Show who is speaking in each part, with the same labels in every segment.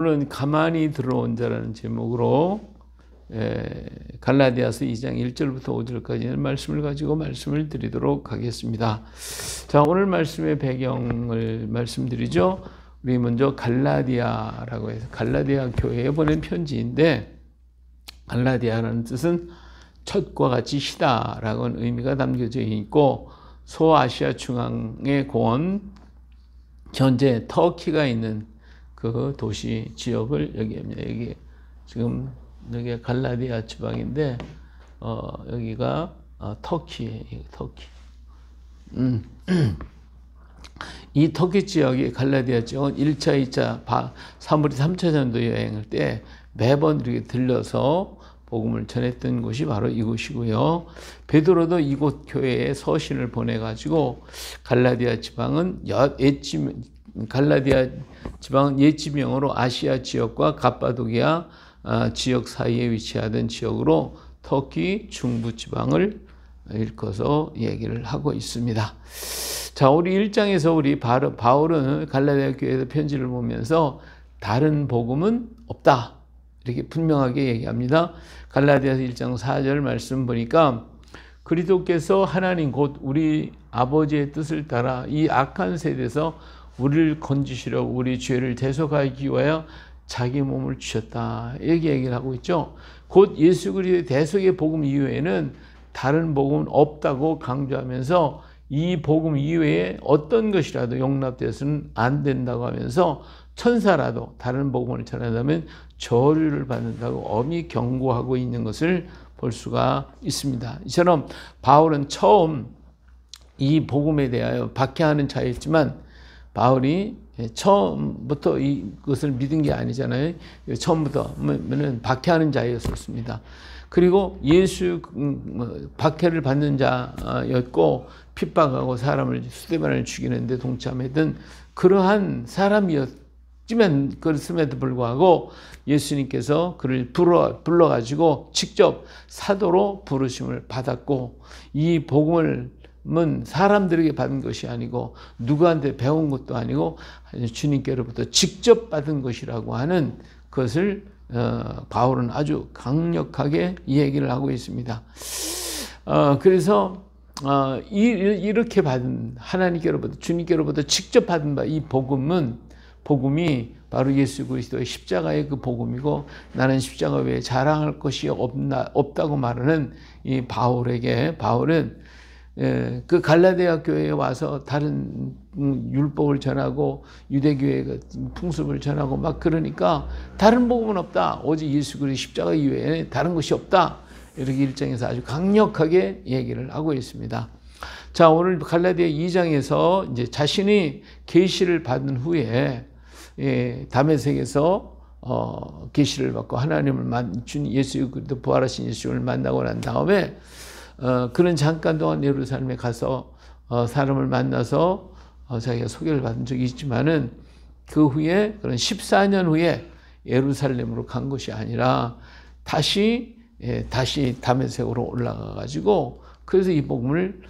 Speaker 1: 오늘은 가만히 들어온 자라는 제목으로 예, 갈라디아서 2장 1절부터 5절까지는 말씀을 가지고 말씀을 드리도록 하겠습니다. 자 오늘 말씀의 배경을 말씀드리죠. 우리 먼저 갈라디아라고 해서 갈라디아 교회에 보낸 편지인데 갈라디아라는 뜻은 첫과 같이 시다라고 는 의미가 담겨져 있고 소아시아 중앙의 공원 현재 터키가 있는 그 도시 지역을 얘기합니다. 여기 지금 여기 갈라디아 지방인데 어, 여기가 어, 터키 터키. 음. 이 터키 지역이 갈라디아 지역은 1차, 2차, 사무리 3차 전도 여행할 때 매번 이렇게 들려서 복음을 전했던 곳이 바로 이곳이고요. 베드로도 이곳 교회에 서신을 보내가지고 갈라디아 지방은 옛 갈라디아 지방은 옛 지명으로 아시아 지역과 갑바도기아 아, 지역 사이에 위치하던 지역으로 터키 중부 지방을 일컬어서 얘기를 하고 있습니다. 자, 우리 1장에서 우리 바울은 갈라디아 교회에 편지를 보면서 다른 복음은 없다. 이렇게 분명하게 얘기합니다. 갈라디아서 1장 4절 말씀 보니까 그리스도께서 하나님 곧 우리 아버지의 뜻을 따라 이 악한 세대에서 우리를 건지시려고 우리 죄를 대속하기 위하여 자기 몸을 주셨다. 이렇게 얘기를 하고 있죠. 곧 예수 그리스도의 대속의 복음 이외에는 다른 복음은 없다고 강조하면서 이 복음 이외에 어떤 것이라도 용납돼서는 안 된다고 하면서 천사라도 다른 복음을 전한다면 저주를 받는다고 엄히 경고하고 있는 것을 볼 수가 있습니다. 이처럼 바울은 처음 이 복음에 대하여 박해하는 자였지만 바울이 예, 처음부터 이것을 믿은 게 아니잖아요. 예, 처음부터 뭐, 박해하는 자였었습니다. 그리고 예수 음, 뭐, 박해를 받는 자였고 핍박하고 사람을 수대반을 죽이는데 동참했던 그러한 사람이었지만 그렇음에도 불구하고 예수님께서 그를 불러 불러가지고 직접 사도로 부르심을 받았고 이 복음을 은 사람들에게 받은 것이 아니고 누구한테 배운 것도 아니고 주님께로부터 직접 받은 것이라고 하는 것을 어, 바울은 아주 강력하게 얘기를 하고 있습니다. 어, 그래서 어, 이렇게 받은 하나님께로부터 주님께로부터 직접 받은 바이 복음은 복음이 바로 예수 그리스도의 십자가의 그 복음이고 나는 십자가 외에 자랑할 것이 없나 없다고 말하는 이 바울에게 바울은 예, 그 갈라디아 교회에 와서 다른 율법을 전하고 유대교회의 그 풍습을 전하고 막 그러니까 다른 복음은 없다. 오직 예수 그리스도 십자가 이외에 다른 것이 없다. 이렇게 일장에서 아주 강력하게 얘기를 하고 있습니다. 자, 오늘 갈라디아 2장에서 이제 자신이 계시를 받은 후에 예, 담의 세에서 계 어, 계시를 받고 하나님을 만, 준 예수 그리스도 부활하신 예수를 만나고 난 다음에 어, 그런 잠깐 동안 예루살렘에 가서 어, 사람을 만나서 어, 자기가 소개를 받은 적이 있지만은 그 후에 그런 14년 후에 예루살렘으로 간 것이 아니라 다시 예, 다시 담에색으로 올라가 가지고 그래서 이 복음을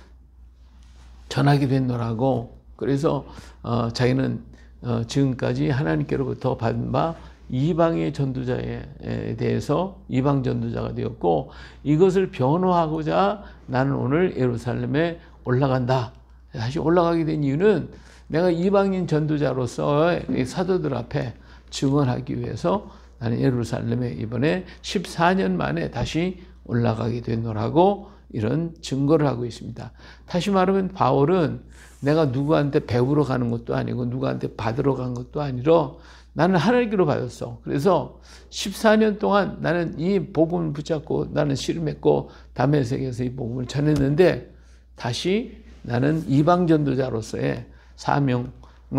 Speaker 1: 전하게 된노라고 그래서 어, 자기는 어, 지금까지 하나님께로부터 받은 바 이방의 전도자에 대해서 이방 전도자가 되었고 이것을 변호하고자 나는 오늘 예루살렘에 올라간다. 다시 올라가게 된 이유는 내가 이방인 전도자로서 사도들 앞에 증언하기 위해서 나는 예루살렘에 이번에 14년 만에 다시 올라가게 되노라고 이런 증거를 하고 있습니다. 다시 말하면 바울은 내가 누구한테 배우러 가는 것도 아니고 누구한테 받으러 간 것도 아니라 나는 하나님께로 받았어. 그래서 14년 동안 나는 이 복음을 붙잡고 나는 씨름했고 담의 세계에서 이 복음을 전했는데 다시 나는 이방 전도자로서의 사명을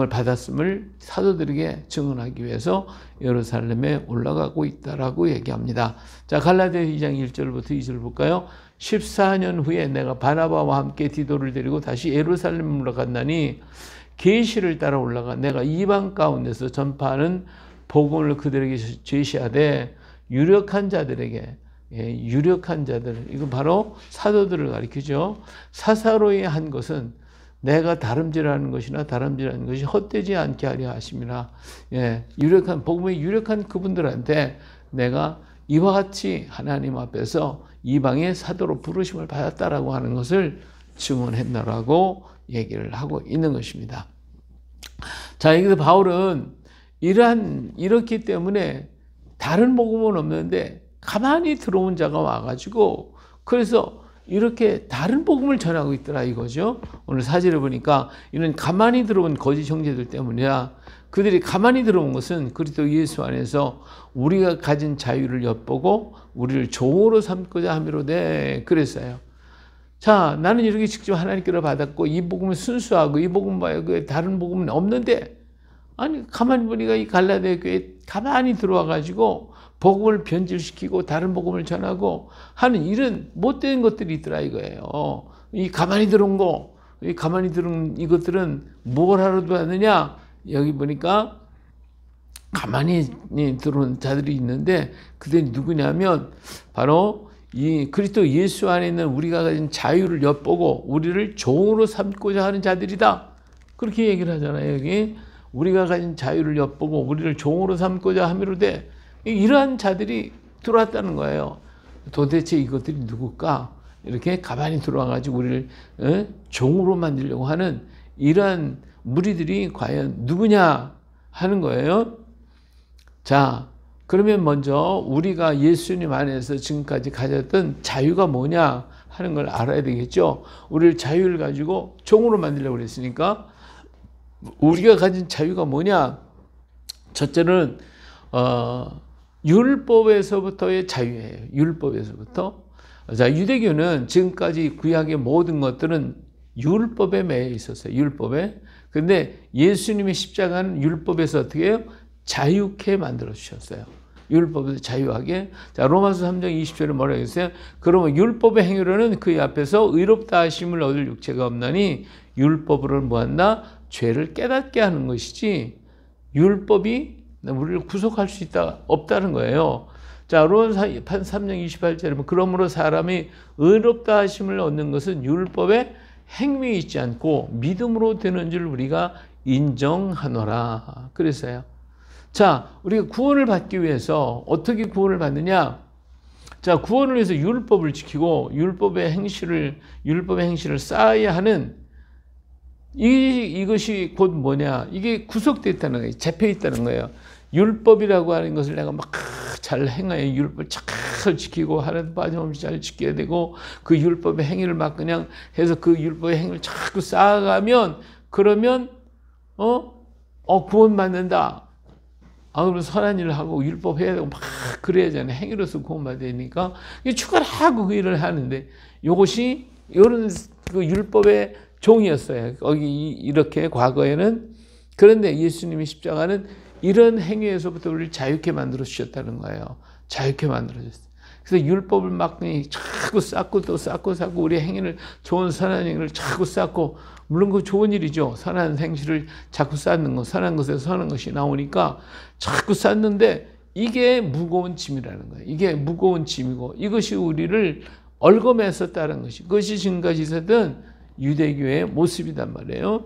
Speaker 1: 받았음을 사도들에게 증언하기 위해서 예루살렘에 올라가고 있다라고 얘기합니다. 자, 갈라디아 2장 1절부터 2절 볼까요? 14년 후에 내가 바나바와 함께 디도를 데리고 다시 예루살렘으로 갔나니 계시를 따라 올라가 내가 이방 가운데서 전파하는 복음을 그들에게 제시하되 유력한 자들에게 예, 유력한 자들 이거 바로 사도들을 가리키죠. 사사로이 한 것은 내가 다름질하는 것이나 다름질하는 것이 헛되지 않게 하려 하심이라. 예, 유력한 복음의 유력한 그분들한테 내가 이와 같이 하나님 앞에서 이방의 사도로 부르심을 받았다라고 하는 것을 증언했나라고 얘기를 하고 있는 것입니다. 자, 여기서 바울은 이러한, 이렇기 때문에 다른 복음은 없는데 가만히 들어온 자가 와가지고 그래서 이렇게 다른 복음을 전하고 있더라 이거죠. 오늘 사진을 보니까 이는 가만히 들어온 거짓 형제들 때문이라 그들이 가만히 들어온 것은 그리스도 예수 안에서 우리가 가진 자유를 엿보고 우리를 종으로 삼고자 함이로되 네, 그랬어요. 자, 나는 이렇게 직접 하나님께로 받았고 이 복음은 순수하고 이 복음 말고 그 다른 복음은 없는데 아니 가만히 보니까 이 갈라디아 교회 가만히 들어와 가지고 복음을 변질시키고 다른 복음을 전하고 하는 이런 못된 것들이 있더라 이거예요. 이 가만히 들은 거, 이 가만히 들은 이것들은 뭘 하러 들어 왔느냐? 여기 보니까 가만히 들어온 자들이 있는데 그들이 누구냐면 바로 이 그리스도 예수 안에 있는 우리가 가진 자유를 엿보고 우리를 종으로 삼고자 하는 자들이다. 그렇게 얘기를 하잖아요. 여기 우리가 가진 자유를 엿보고 우리를 종으로 삼고자 함이로되 이러한 자들이 들어왔다는 거예요. 도대체 이것들이 누굴까? 이렇게 가만히 들어와가지고 우리를 에? 어? 종으로 만들려고 하는 이러한 무리들이 과연 누구냐 하는 거예요. 자, 그러면 먼저 우리가 예수님 안에서 지금까지 가졌던 자유가 뭐냐 하는 걸 알아야 되겠죠. 우리를 자유를 가지고 종으로 만들려고 그랬으니까 우리가 가진 자유가 뭐냐? 첫째는 어, 율법에서부터의 자유예요. 율법에서부터. 자, 유대교는 지금까지 구약의 모든 것들은 율법에 매여 있었어요. 율법에. 근데 예수님의 십자가는 율법에서 어떻게 해요? 자유케 만들어 주셨어요. 율법에서 자유하게. 자, 로마서 3장 20절에 뭐라 했어요? 그러면 율법의 행위로는 그 앞에서 의롭다 하심을 얻을 육체가 없나니 율법으로 뭐한다? 죄를 깨닫게 하는 것이지 율법이 우리를 구속할 수 있다 없다는 거예요. 자, 로마서 3장 28절에 그러므로 사람이 의롭다 하심을 얻는 것은 율법의 행위 있지 않고 믿음으로 되는 줄 우리가 인정하노라. 그래서요. 자, 우리가 구원을 받기 위해서 어떻게 구원을 받느냐? 자, 구원을 위해서 율법을 지키고 율법의 행실을 율법의 행실을 쌓아야 하는 이 이것이 곧 뭐냐? 이게 구속돼 다는 거예요. 잡혀 있다는 거예요. 율법이라고 하는 것을 내가 막 잘 행하여 율법잘 지키고 하나도 빠짐없이 잘 지켜야 되고 그 율법의 행위를 막 그냥 해서 그 율법의 행위를 자꾸 쌓아가면 그러면 어? 어 구원 받는다. 아, 그러 선한 일을 하고 율법 해야 되고 막 그래야 되잖아요. 행위로서 구원받아야 되니까 추가를 하고 그 일을 하는데 요것이 요런 그 율법의 종이었어요. 거기 이렇게 과거에는 그런데 예수님의 십자가는 이런 행위에서부터 우리를 자유케 만들어 주셨다는 거예요. 자유케 만들어 주셨어요. 그래서 율법을 막더니 자꾸 쌓고 또 쌓고 쌓고 우리 행위를 좋은 선한 행위를 자꾸 쌓고 물론 그 좋은 일이죠. 선한 행실을 자꾸 쌓는 것, 선한 것에 서 선한 것이 나오니까 자꾸 쌓는데 이게 무거운 짐이라는 거예요. 이게 무거운 짐이고 이것이 우리를 얼검에서 다는 것이 그것이 지금까지 있었던 유대교의 모습이란 말이에요.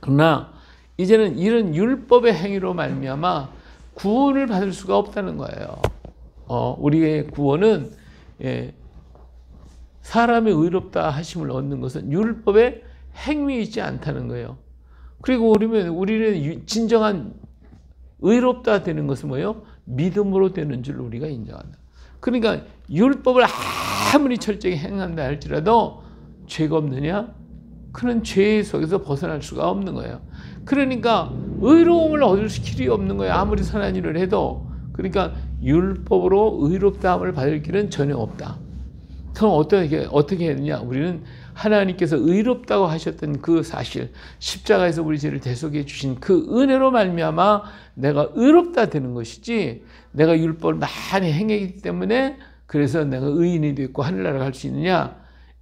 Speaker 1: 그러나 이제는 이런 율법의 행위로 말미암아 구원을 받을 수가 없다는 거예요. 어, 우리의 구원은 예, 사람의 의롭다 하심을 얻는 것은 율법의 행위이지 않다는 거예요. 그리고 우리는 우리는 진정한 의롭다 되는 것은 뭐요 믿음으로 되는 줄 우리가 인정한다. 그러니까 율법을 아무리 철저히 행한다 할지라도 죄가 없느냐? 그런 죄 속에서 벗어날 수가 없는 거예요. 그러니까 의로움을 얻을 길이 없는 거예요. 아무리 선한 일을 해도. 그러니까 율법으로 의롭다함을 받을 길은 전혀 없다. 그럼 어떻게 어떻게 했느냐? 우리는 하나님께서 의롭다고 하셨던 그 사실, 십자가에서 우리 죄를 대속해 주신 그 은혜로 말미암아 내가 의롭다 되는 것이지 내가 율법을 많이 행했기 때문에 그래서 내가 의인이 됐고 하늘나라 갈 수 있느냐?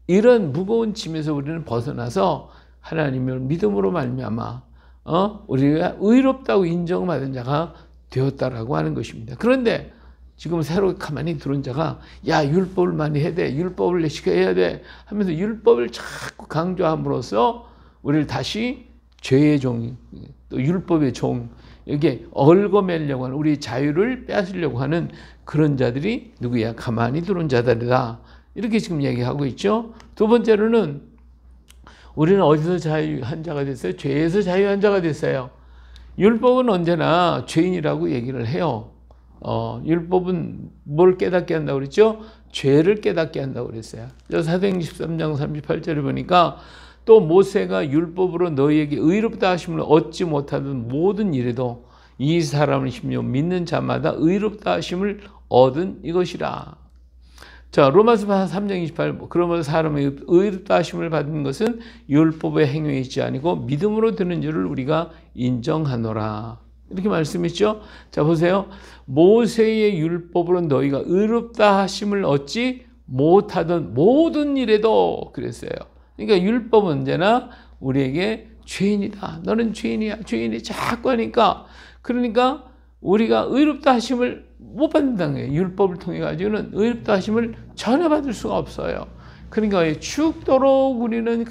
Speaker 1: 이런 무거운 짐에서 우리는 벗어나서 하나님을 믿음으로 말미암아 어? 우리가 의롭다고 인정받은 자가 되었다라고 하는 것입니다. 그런데 지금 새로 가만히 들은 자가 야 율법을 많이 해야 돼 율법을 시켜야 돼 하면서 율법을 자꾸 강조함으로써 우리를 다시 죄의 종, 또 율법의 종, 여기에 얽어매려고 하는 우리 자유를 빼앗으려고 하는 그런 자들이 누구야? 가만히 들어 자들이다. 이렇게 지금 얘기하고 있죠. 두 번째로는 우리는 어디서 자유한 자가 됐어요? 죄에서 자유한 자가 됐어요. 율법은 언제나 죄인이라고 얘기를 해요. 어, 율법은 뭘 깨닫게 한다고 그랬죠? 죄를 깨닫게 한다고 그랬어요. 사도행 13장 38절에 보니까 또 모세가 율법으로 너희에게 의롭다 하심을 얻지 못하던 모든 일에도 이 사람을 심령 믿는 자마다 의롭다 하심을 얻은 이것이라. 자, 로마서 3장 28. 그러면 사람의 의롭다 하심을 받은 것은 율법의 행위에 있지 아니고 믿음으로 드는 줄을 우리가 인정하노라. 이렇게 말씀했죠. 자, 보세요. 모세의 율법으로 너희가 의롭다 하심을 얻지 못하던 모든 일에도 그랬어요. 그러니까 율법은 언제나 우리에게 죄인이다. 너는 죄인이야. 죄인이 자꾸 하니까 그러니까 우리가 의롭다 하심을 못 받는다는 거예요. 율법을 통해 가지고는 의롭다 하심을 전혀 받을 수가 없어요. 그러니까 죽도록 우리는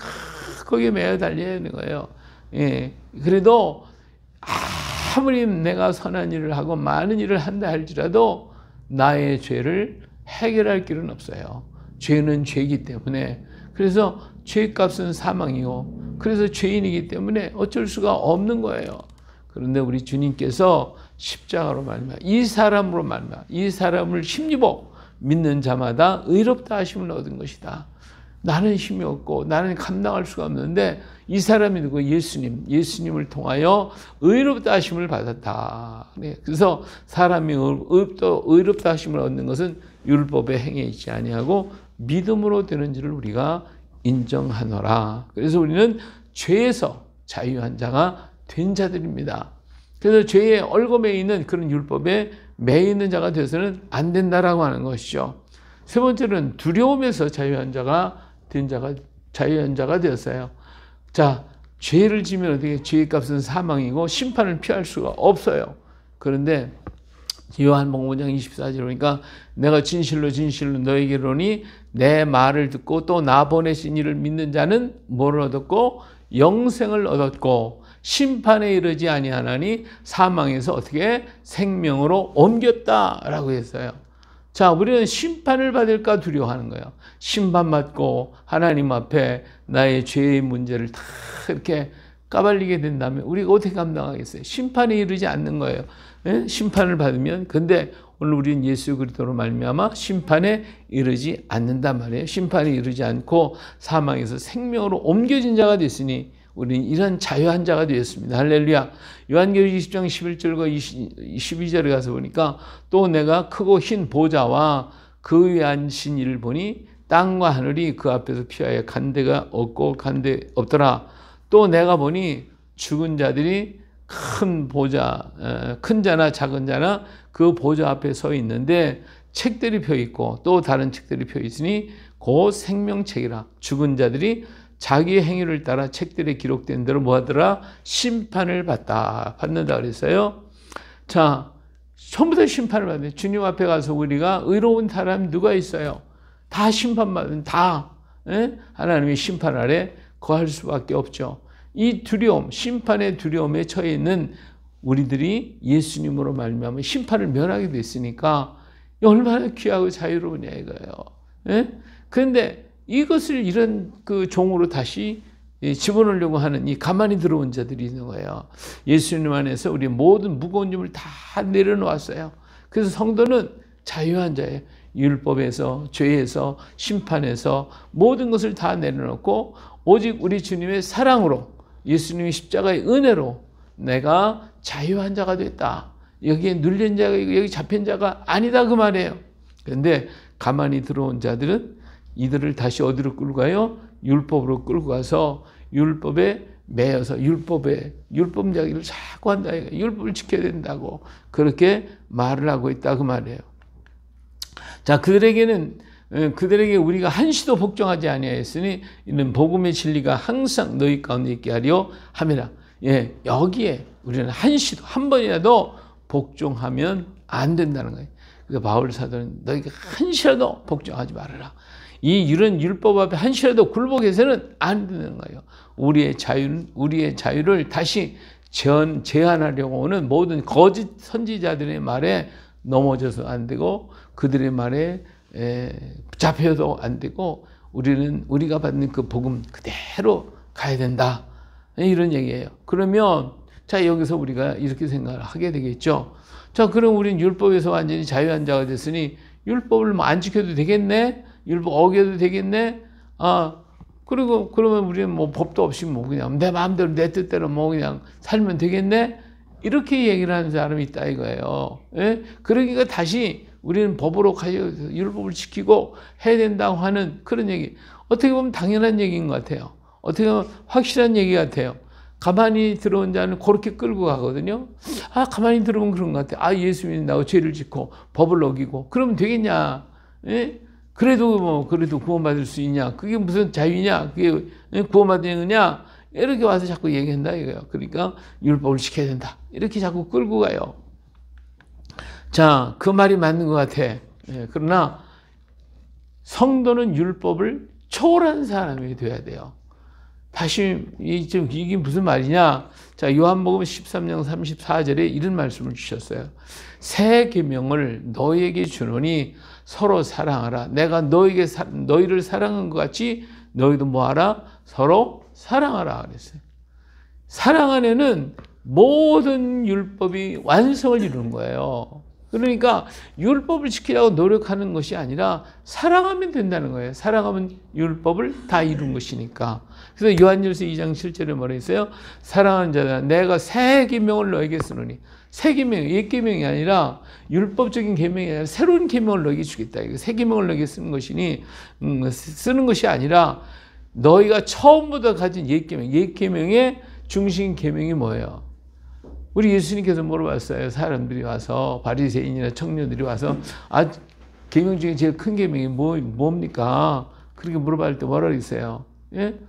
Speaker 1: 거기에 매여 달려야 되는 거예요. 예. 그래도 아무리 내가 선한 일을 하고 많은 일을 한다 할지라도 나의 죄를 해결할 길은 없어요. 죄는 죄이기 때문에 그래서 죄값은 사망이고 그래서 죄인이기 때문에 어쩔 수가 없는 거예요. 그런데 우리 주님께서 십자가로 말미암아 이 사람으로 말미암아 이 사람을 힘입어 믿는 자마다 의롭다 하심을 얻은 것이다. 나는 힘이 없고 나는 감당할 수가 없는데 이 사람이 누구 예수님 예수님을 통하여 의롭다 하심을 받았다. 네, 그래서 사람이 의롭다, 의롭다 하심을 얻는 것은 율법의 행위에 있지 아니하고 믿음으로 되는지를 우리가 인정하노라. 그래서 우리는 죄에서 자유한 자가 된 자들입니다. 그래서 죄의 얼검에 있는 그런 율법에 매있는 자가 되어서는 안 된다라고 하는 것이죠. 세 번째는 두려움에서 자유한 자가 된 자가 자유한 자가 되었어요. 자, 죄를 지면 어떻게 죄의 값은 사망이고 심판을 피할 수가 없어요. 그런데 요한복음 5장 24절 보니까 내가 진실로 진실로 너에게로니 내 말을 듣고 또 나 보내신 이를 믿는 자는 뭐를 얻었고 영생을 얻었고 심판에 이르지 아니하나니 사망에서 어떻게 생명으로 옮겼다라고 했어요. 자, 우리는 심판을 받을까 두려워하는 거예요. 심판받고 하나님 앞에 나의 죄의 문제를 다 이렇게 까발리게 된다면 우리가 어떻게 감당하겠어요? 심판에 이르지 않는 거예요. 예? 심판을 받으면 근데 오늘 우리는 예수 그리스도로 말미암아 심판에 이르지 않는단 말이에요. 심판에 이르지 않고 사망에서 생명으로 옮겨진 자가 됐으니 우리는 이런 자유한 자가 되었습니다. 할렐루야. 요한계시 20장 11절과 20, 12절에 가서 보니까 또 내가 크고 흰 보좌와 그 위에 앉신 이를 보니 땅과 하늘이 그 앞에서 피하여 간대가 없고 간대 없더라. 또 내가 보니 죽은 자들이 큰 보좌, 큰 자나 작은 자나 그 보좌 앞에 서 있는데 책들이 펴 있고 또 다른 책들이 펴 있으니 곧 생명책이라 죽은 자들이 자기의 행위를 따라 책들에 기록된 대로 뭐 하더라? 심판을 받다. 받는다 그랬어요. 자, 전부 다 심판을 받는 주님 앞에 가서 우리가 의로운 사람 누가 있어요? 다 심판받은, 다. 예? 하나님의 심판 아래 거할 수밖에 없죠. 이 두려움, 심판의 두려움에 처해 있는 우리들이 예수님으로 말미암아 심판을 면하게 됐으니까 얼마나 귀하고 자유로우냐 이거예요. 예? 근데 이것을 이런 그 종으로 다시 집어넣으려고 하는 이 가만히 들어온 자들이 있는 거예요. 예수님 안에서 우리 모든 무거운 짐을 다 내려놓았어요. 그래서 성도는 자유한 자예요. 율법에서, 죄에서, 심판에서 모든 것을 다 내려놓고 오직 우리 주님의 사랑으로 예수님의 십자가의 은혜로 내가 자유한 자가 됐다. 여기에 눌린 자가 여기 잡힌 자가 아니다 그 말이에요. 그런데 가만히 들어온 자들은 이들을 다시 어디로 끌고 가요? 율법으로 끌고 가서 율법에 매여서 율법에 율법 이야기를 자꾸 한다. 율법을 지켜야 된다고 그렇게 말을 하고 있다 그 말이에요. 자 그들에게는 어, 그들에게 우리가 한시도 복종하지 아니하였으니 이는 복음의 진리가 항상 너희 가운데 있게 하려 함이라. 예, 여기에 우리는 한시도 한 번이라도 복종하면 안 된다는 거예요. 그러니 바울 사도는 너희가 한시라도 복종하지 말아라. 이 이런 율법 앞에 한시라도 굴복해서는 안 되는 거예요. 우리의 자유 우리의 자유를 다시 제 제한하려고 하는 모든 거짓 선지자들의 말에 넘어져서 안 되고 그들의 말에 에, 잡혀도 안 되고 우리는 우리가 받는 그 복음 그대로 가야 된다. 네, 이런 얘기예요. 그러면 자 여기서 우리가 이렇게 생각을 하게 되겠죠. 자 그럼 우리는 율법에서 완전히 자유한 자가 됐으니 율법을 뭐안 지켜도 되겠네? 율법 어겨도 되겠네? 아, 그리고 그러면 우리는 뭐 법도 없이 뭐 그냥 내 마음대로 내 뜻대로 뭐 그냥 살면 되겠네? 이렇게 얘기를 하는 사람이 있다 이거예요. 예? 그러니까 다시 우리는 법으로 가요 율법을 지키고 해야 된다고 하는 그런 얘기. 어떻게 보면 당연한 얘기인 것 같아요. 어떻게 보면 확실한 얘기 같아요. 가만히 들어온 자는 그렇게 끌고 가거든요. 아, 가만히 들어오면 그런 것 같아요. 아, 예수님이 나고 죄를 짓고 법을 어기고 그러면 되겠냐. 예? 그래도 뭐 그래도 구원받을 수 있냐? 그게 무슨 자유냐? 그게 예, 구원받느냐? 이렇게 와서 자꾸 얘기한다 이거예요. 그러니까 율법을 지켜야 된다. 이렇게 자꾸 끌고 가요. 자, 그 말이 맞는 것 같아. 예, 그러나 성도는 율법을 초월한 사람이 되어야 돼요. 다시 이 지금 이게 무슨 말이냐? 자, 요한복음 13장 34절에 이런 말씀을 주셨어요. 새 계명을 너희에게 주노니 서로 사랑하라. 내가 너에게 너희를 사랑한 것 같이 너희도 뭐하라? 서로 사랑하라 그랬어요. 사랑 안에는 모든 율법이 완성을 이루는 거예요. 그러니까 율법을 지키려고 노력하는 것이 아니라 사랑하면 된다는 거예요. 사랑하면 율법을 다 이룬 것이니까. 그래서 요한일서 2장 7절에 뭐라 했어요? 사랑하는 자들아 내가 새 계명을 너에게 쓰노니 새 계명, 옛 계명이 아니라 율법적인 계명이 아니라 새로운 계명을 너에게 주겠다. 이거 새 계명을 너에게 쓰는 것이니 음, 쓰는 것이 아니라 너희가 처음부터 가진 옛 계명, 옛 계명의 중심 계명이 뭐예요? 우리 예수님께서 물어봤어요. 사람들이 와서 바리새인이나 청년들이 와서 아 계명 중에 제일 큰 계명이 뭐 뭡니까? 그렇게 물어봤을 때 뭐라 그랬어요? 예?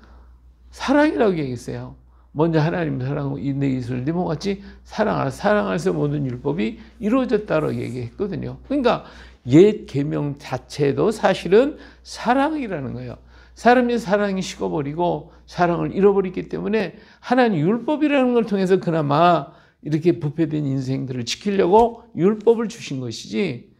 Speaker 1: 사랑이라고 얘기했어요. 먼저 하나님 사랑하고 내 이슬을 네 몸같이 사랑하 사랑해서 모든 율법이 이루어졌다고 얘기했거든요. 그러니까 옛 계명 자체도 사실은 사랑이라는 거예요. 사람이 사랑이 식어버리고 사랑을 잃어버렸기 때문에 하나님 율법이라는 걸 통해서 그나마 이렇게 부패된 인생들을 지키려고 율법을 주신 것이지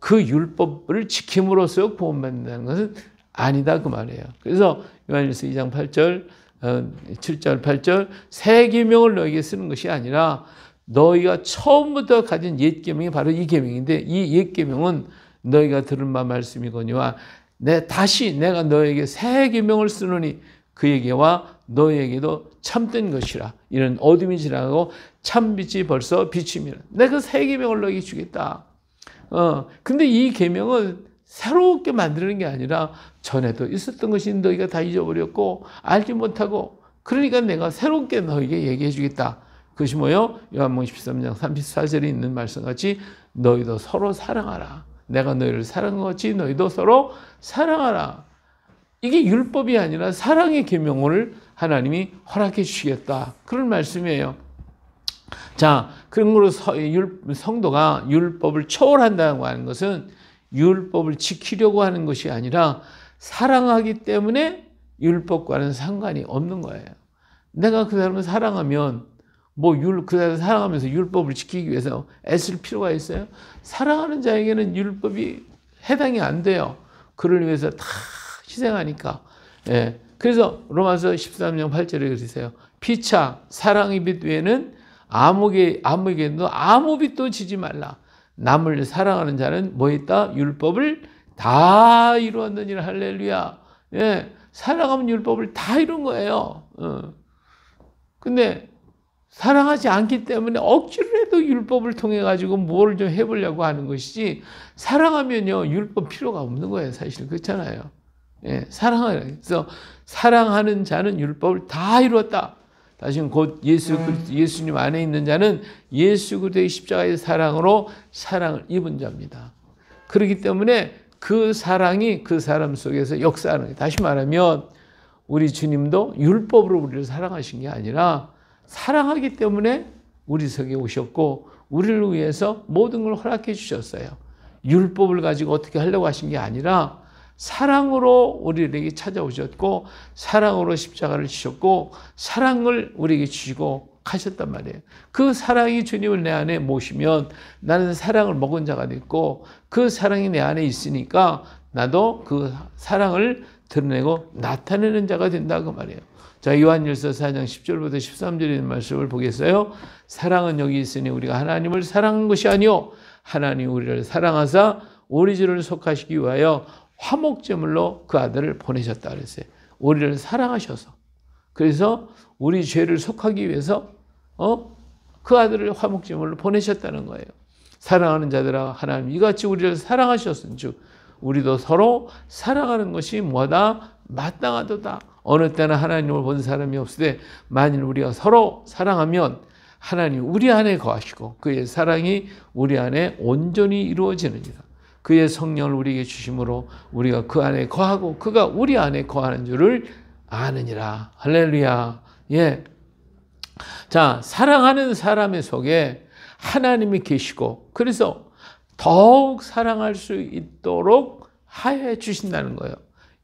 Speaker 1: 그 율법을 지킴으로써 구원받는다는 것은 아니다 그 말이에요. 그래서 요한일서 2장 8절 7절 어, 8절 새 계명을 너에게 쓰는 것이 아니라 너희가 처음부터 가진 옛 계명이 바로 이 계명인데 이 옛 계명은 너희가 들은 바 말씀이거니와 내 다시 내가 너에게 새 계명을 쓰느니 그에게와 너에게도 참된 것이라 이런 어둠이 지나고 참빛이 벌써 비치면 내가 새 계명을 너에게 주겠다. 어, 근데 이 계명은 새롭게 만드는 게 아니라 전에도 있었던 것이 너희가 다 잊어버렸고 알지 못하고 그러니까 내가 새롭게 너에게 얘기해 주겠다. 그것이 뭐요? 요한복음 13장 34절에 있는 말씀같이 너희도 서로 사랑하라. 내가 너희를 사랑한 것이 너희도 서로 사랑하라. 이게 율법이 아니라 사랑의 계명을 하나님이 허락해 주시겠다. 그런 말씀이에요. 자, 그런 걸로 서, 성도가 율법을 초월한다고 하는 것은 율법을 지키려고 하는 것이 아니라 사랑하기 때문에 율법과는 상관이 없는 거예요. 내가 그 사람을 사랑하면 뭐 율, 그 사람을 사랑하면서 율법을 지키기 위해서 애쓸 필요가 있어요? 사랑하는 자에게는 율법이 해당이 안 돼요. 그를 위해서 다 희생하니까. 예. 그래서 로마서 13장 8절에 그러세요. 피차, 사랑의 빛 외에는 아무에 암흑에 도 아무 빚도 지지 말라. 남을 사랑하는 자는 뭐 했다? 율법을 다 이루었느니라 할렐루야. 예, 사랑하면 율법을 다 이룬 거예요. 어. 근데 사랑하지 않기 때문에 억지로라도 율법을 통해 가지고 뭐를 좀 해보려고 하는 것이지 사랑하면요 율법 필요가 없는 거예요 사실 그렇잖아요. 예, 사랑하 그래서 사랑하는 자는 율법을 다 이루었다. 다시금 곧 예수 네. 그리스도 예수님 안에 있는 자는 예수 그리스도의 십자가의 사랑으로 사랑을 입은 자입니다. 그렇기 때문에 그 사랑이 그 사람 속에서 역사하는 거예요. 다시 말하면 우리 주님도 율법으로 우리를 사랑하신 게 아니라 사랑하기 때문에 우리 속에 오셨고 우리를 위해서 모든 걸 허락해 주셨어요. 율법을 가지고 어떻게 하려고 하신 게 아니라 사랑으로 우리에게 찾아오셨고 사랑으로 십자가를 지셨고 사랑을 우리에게 주시고 가셨단 말이에요. 그 사랑이 주님을 내 안에 모시면 나는 사랑을 먹은 자가 됐고 그 사랑이 내 안에 있으니까 나도 그 사랑을 드러내고 나타내는 자가 된다 그 말이에요. 자 요한일서 4장 10절부터 13절의 말씀을 보겠어요. 사랑은 여기 있으니 우리가 하나님을 사랑한 것이 아니요 하나님 우리를 사랑하사 오리지를 속하시기 위하여 화목제물로 그 아들을 보내셨다 그랬어요. 우리를 사랑하셔서. 그래서 우리 죄를 속하기 위해서 어? 그 아들을 화목제물로 보내셨다는 거예요. 사랑하는 자들아 하나님 이같이 우리를 사랑하셨은즉 우리도 서로 사랑하는 것이 뭐다 마땅하도다. 어느 때나 하나님을 본 사람이 없으되 만일 우리가 서로 사랑하면 하나님 우리 안에 거하시고 그의 사랑이 우리 안에 온전히 이루어지느니라. 그의 성령을 우리에게 주심으로 우리가 그 안에 거하고 그가 우리 안에 거하는 줄을 아느니라. 할렐루야. 예. 자, 사랑하는 사람의 속에 하나님이 계시고 그래서 더욱 사랑할 수 있도록 하여 주신다는 거예요.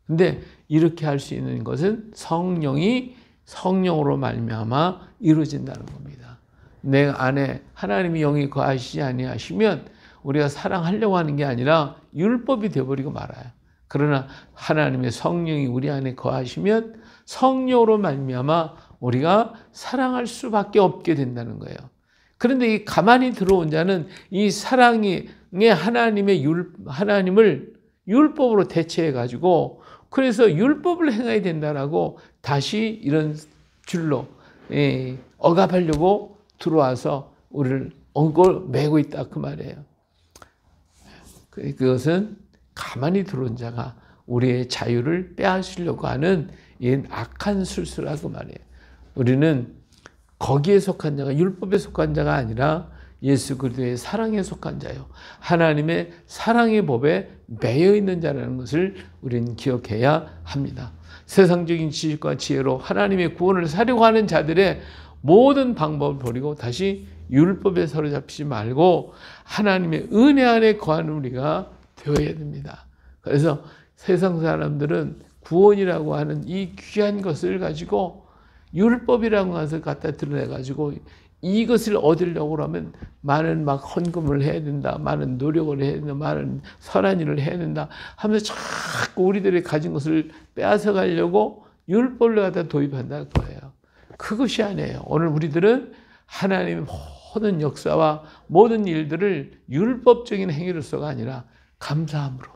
Speaker 1: 근데 이렇게 할 수 있는 것은 성령이 성령으로 말미암아 이루어진다는 겁니다. 내 안에 하나님이 영이 거하시지 아니하시면 우리가 사랑하려고 하는 게 아니라 율법이 되어버리고 말아요. 그러나 하나님의 성령이 우리 안에 거하시면 성령으로 말미암아 우리가 사랑할 수밖에 없게 된다는 거예요. 그런데 이 가만히 들어온 자는 이 사랑이 하나님의 율 하나님을 율법으로 대체해 가지고 그래서 율법을 행해야 된다라고 다시 이런 줄로 예, 억압하려고 들어와서 우리를 엉걸 매고 있다 그 말이에요. 그것은 가만히 들어온 자가 우리의 자유를 빼앗으려고 하는 이 악한 술수라고 말해요. 우리는 거기에 속한 자가 율법에 속한 자가 아니라 예수 그리스도의 사랑에 속한 자요. 하나님의 사랑의 법에 매여 있는 자라는 것을 우리는 기억해야 합니다. 세상적인 지식과 지혜로 하나님의 구원을 사려고 하는 자들의 모든 방법을 버리고 다시 율법에 사로잡히지 말고 하나님의 은혜 안에 거하는 우리가 되어야 됩니다. 그래서 세상 사람들은 구원이라고 하는 이 귀한 것을 가지고 율법이라는 것을 갖다 드러내 가지고 이것을 얻으려고 하면 많은 막 헌금을 해야 된다, 많은 노력을 해야 된다, 많은 선한 일을 해야 된다 하면서 자꾸 우리들이 가진 것을 빼앗아 가려고 율법을 갖다 도입한다는 거예요. 그것이 아니에요. 오늘 우리들은 하나님 의 모든 역사와 모든 일들을 율법적인 행위로서가 아니라 감사함으로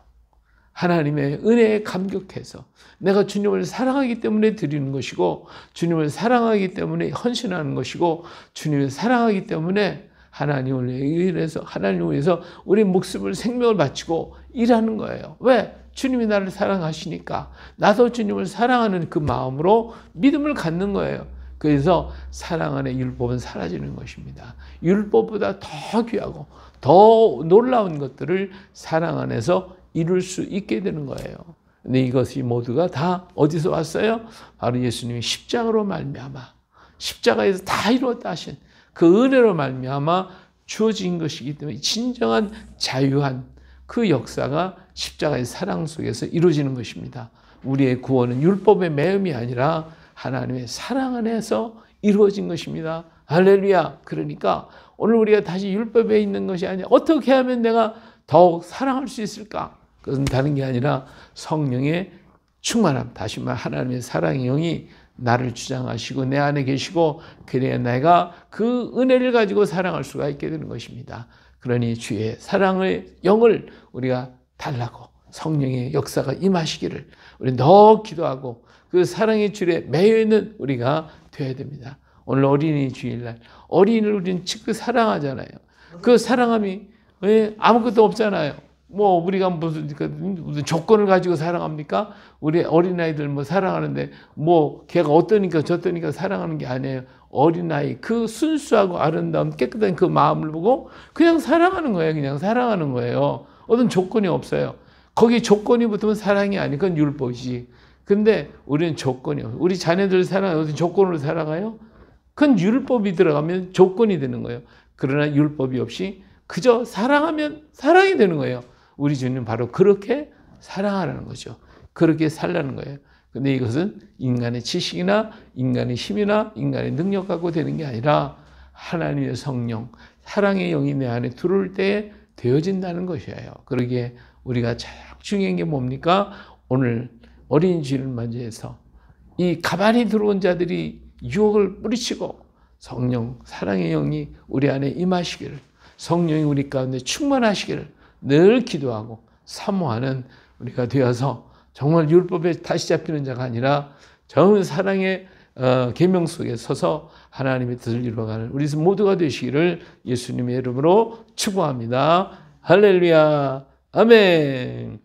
Speaker 1: 하나님의 은혜에 감격해서 내가 주님을 사랑하기 때문에 드리는 것이고 주님을 사랑하기 때문에 헌신하는 것이고 주님을 사랑하기 때문에 하나님을 위해서 하나님을 위해서 우리 목숨을 생명을 바치고 일하는 거예요. 왜? 주님이 나를 사랑하시니까 나도 주님을 사랑하는 그 마음으로 믿음을 갖는 거예요. 그래서 사랑 안에 율법은 사라지는 것입니다. 율법보다 더 귀하고 더 놀라운 것들을 사랑 안에서 이룰 수 있게 되는 거예요. 근데 이것이 모두가 다 어디서 왔어요? 바로 예수님이 십자가로 말미암아 십자가에서 다 이루었다 하신 그 은혜로 말미암아 주어진 것이기 때문에 진정한 자유한 그 역사가 십자가의 사랑 속에서 이루어지는 것입니다. 우리의 구원은 율법의 매음이 아니라 하나님의 사랑 안에서 이루어진 것입니다. 할렐루야. 그러니까 오늘 우리가 다시 율법에 있는 것이 아니라 어떻게 하면 내가 더욱 사랑할 수 있을까? 그것은 다른 게 아니라 성령의 충만함. 다시 말 하나님의 사랑의 영이 나를 주장하시고 내 안에 계시고 그래야 내가 그 은혜를 가지고 사랑할 수가 있게 되는 것입니다. 그러니 주의 사랑의 영을 우리가 달라고 성령의 역사가 임하시기를 우리 더 기도하고 그 사랑의 줄에 매여 있는 우리가 되어야 됩니다. 오늘 어린이 주일날 어린이를 우리는 그 사랑하잖아요. 그 사랑함이 왜 예, 아무것도 없잖아요. 뭐 우리가 무슨, 그, 무슨 조건을 가지고 사랑합니까? 우리 어린아이들 뭐 사랑하는데 뭐 걔가 어떠니까 저떠니까 사랑하는 게 아니에요. 어린아이 그 순수하고 아름다운 깨끗한 그 마음을 보고 그냥 사랑하는 거예요. 그냥 사랑하는 거예요. 어떤 조건이 없어요. 거기 조건이 붙으면 사랑이 아니 그건 율법이지. 근데 우리는 조건이 없어요. 우리 자녀들 살아가는 조건으로 살아가요? 그건 율법이 들어가면 조건이 되는 거예요. 그러나 율법이 없이 그저 사랑하면 사랑이 되는 거예요. 우리 주님 바로 그렇게 사랑하라는 거죠. 그렇게 살라는 거예요. 근데 이것은 인간의 지식이나 인간의 힘이나 인간의 능력 갖고 되는 게 아니라 하나님의 성령, 사랑의 영이 내 안에 들어올 때 되어진다는 것이에요. 그러기에 우리가 가장 중요한 게 뭡니까? 오늘 어린 쥐를 만지해서이 가만히 들어온 자들이 유혹을 뿌리치고 성령 사랑의 영이 우리 안에 임하시기를 성령이 우리 가운데 충만하시기를 늘 기도하고 사모하는 우리가 되어서 정말 율법에 다시 잡히는 자가 아니라 정 사랑의 어, 계명 속에 서서 하나님의 뜻을 이루어가는 우리 모두가 되시기를 예수님의 이름으로 축복합니다. 할렐루야. 아멘.